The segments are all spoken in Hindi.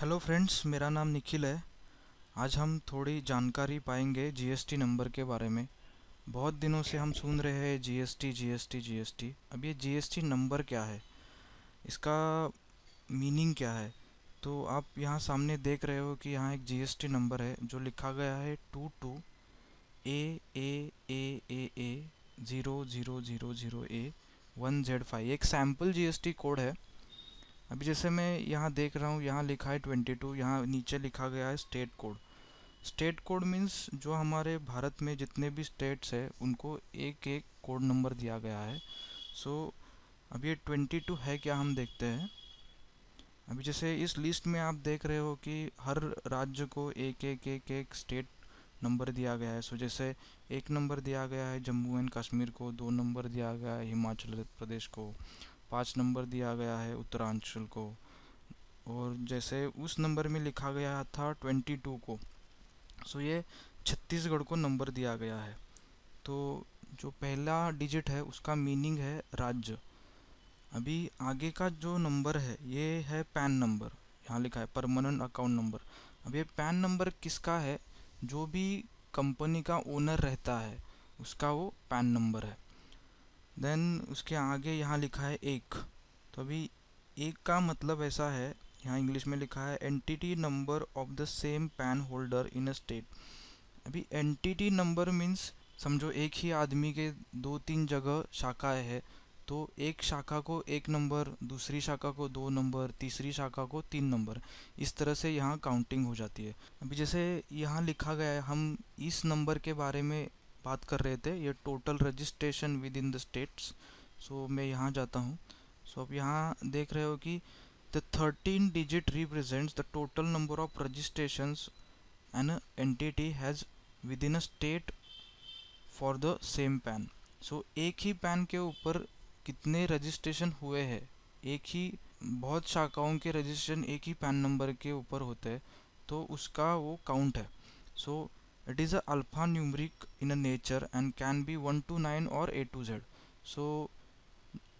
हेलो फ्रेंड्स मेरा नाम निखिल है आज हम थोड़ी जानकारी पाएंगे जीएसटी नंबर के बारे में बहुत दिनों से हम सुन रहे हैं जीएसटी जीएसटी जीएसटी अब ये जीएसटी नंबर क्या है इसका मीनिंग क्या है तो आप यहाँ सामने देख रहे हो कि यहाँ एक जीएसटी नंबर है जो लिखा गया है two two A A A A A zero zero zero zero A one Z five एक सैम्पल जी कोड है अभी जैसे मैं यहाँ देख रहा हूँ यहाँ लिखा है ट्वेंटी टू यहाँ नीचे लिखा गया है state code state code means जो हमारे भारत में जितने भी स्टेट्स हैं उनको एक एक कोड नंबर दिया गया है सो so, अब ये ट्वेंटी टू है क्या हम देखते हैं अभी जैसे इस लिस्ट में आप देख रहे हो कि हर राज्य को एक एक एक एक स्टेट नंबर दिया गया है सो so, जैसे एक नंबर दिया गया है जम्मू एंड कश्मीर को दो नंबर दिया गया है हिमाचल प्रदेश को पाँच नंबर दिया गया है उत्तरांचल को और जैसे उस नंबर में लिखा गया था ट्वेंटी टू को सो ये छत्तीसगढ़ को नंबर दिया गया है तो जो पहला डिजिट है उसका मीनिंग है राज्य अभी आगे का जो नंबर है ये है पैन नंबर यहाँ लिखा है परमानेंट अकाउंट नंबर अब ये पैन नंबर किसका है जो भी कंपनी का ओनर रहता है उसका वो पैन नंबर है देन उसके आगे यहाँ लिखा है एक तो अभी एक का मतलब ऐसा है यहाँ इंग्लिश में लिखा है entity number of the same PAN holder in a state अभी एंटिटी नंबर मीन्स समझो एक ही आदमी के दो तीन जगह शाखाएं है तो एक शाखा को एक नंबर दूसरी शाखा को दो नंबर तीसरी शाखा को तीन नंबर इस तरह से यहाँ काउंटिंग हो जाती है अभी जैसे यहाँ लिखा गया है हम इस नंबर के बारे में बात कर रहे थे ये total registration within the states so मैं यहाँ जाता हूँ सो so, आप यहाँ देख रहे हो कि the thirteen digit represents the total number of registrations an entity has within a state for the same PAN so एक ही पैन के ऊपर कितने रजिस्ट्रेशन हुए हैं एक ही बहुत शाखाओं के रजिस्ट्रेशन एक ही पैन नंबर के ऊपर होते हैं तो उसका वो काउंट है so so, it is a numeric in a nature and can be 1 to 9 और A to Z so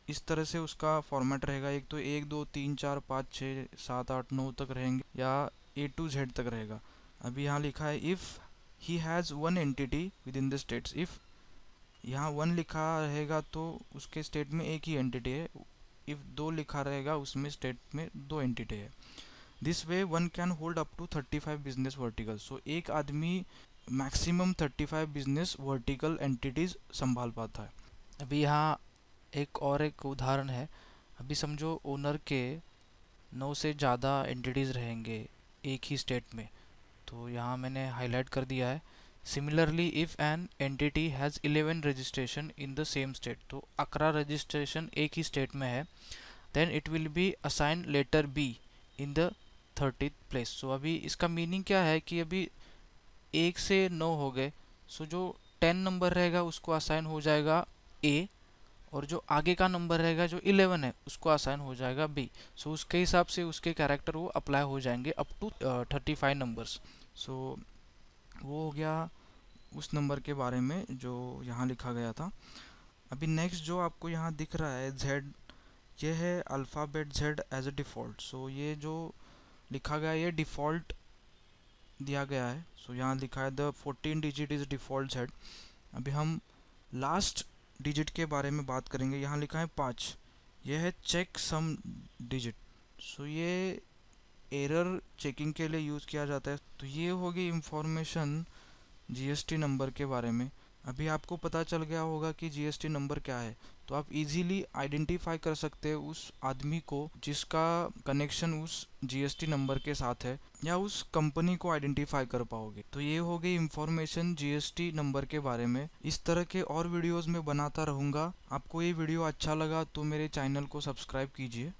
इस तरह से उसका फॉर्मेट रहेगा एक तो एक दो तीन चार पाँच छः सात आठ नौ तक रहेंगे या ए टू जेड तक रहेगा अभी यहाँ लिखा है if he has one entity within the states if यहाँ वन लिखा रहेगा तो उसके स्टेट में एक ही एंटिटी है इफ़ दो लिखा रहेगा उसमें स्टेट में दो एंटिटी है this way one can hold up to thirty five business vertical so एक आदमी मैक्सिमम 35 बिजनेस वर्टिकल एंटिटीज़ संभाल पाता है अभी यहाँ एक और एक उदाहरण है अभी समझो ओनर के नौ से ज़्यादा एंटिटीज़ रहेंगे एक ही स्टेट में तो यहाँ मैंने हाईलाइट कर दिया है similarly if an entity has eleven registration in the same state तो अकरा रजिस्ट्रेशन एक ही स्टेट में है then it will be assign letter B in the thirty place so अभी इसका मीनिंग क्या है कि अभी एक से नौ हो गए सो जो टेन नंबर रहेगा उसको असाइन हो जाएगा ए और जो आगे का नंबर रहेगा जो इलेवन है उसको असाइन हो जाएगा बी सो उसके हिसाब से उसके कैरेक्टर वो अप्लाई हो जाएंगे up to thirty five numbers so वो हो गया उस नंबर के बारे में जो यहाँ लिखा गया था अभी नेक्स्ट जो आपको यहाँ दिख रहा है जेड ये है alphabet Z as a default so ये जो लिखा गया ये डिफ़ॉल्ट दिया गया है सो so, यहाँ लिखा है the fourteen digit is default head अभी हम लास्ट डिजिट के बारे में बात करेंगे यहाँ लिखा है पाँच यह है चेक सम डिजिट सो ये एरर चेकिंग के लिए यूज़ किया जाता है तो ये होगी इंफॉर्मेशन जीएसटी नंबर के बारे में अभी आपको पता चल गया होगा कि जीएसटी नंबर क्या है तो आप इजीली आइडेंटिफाई कर सकते हैं उस आदमी को जिसका कनेक्शन उस जीएसटी नंबर के साथ है या उस कंपनी को आइडेंटिफाई कर पाओगे तो ये हो गई इंफॉर्मेशन जीएसटी नंबर के बारे में इस तरह के और वीडियोस में बनाता रहूंगा आपको ये वीडियो अच्छा लगा तो मेरे चैनल को सब्सक्राइब कीजिए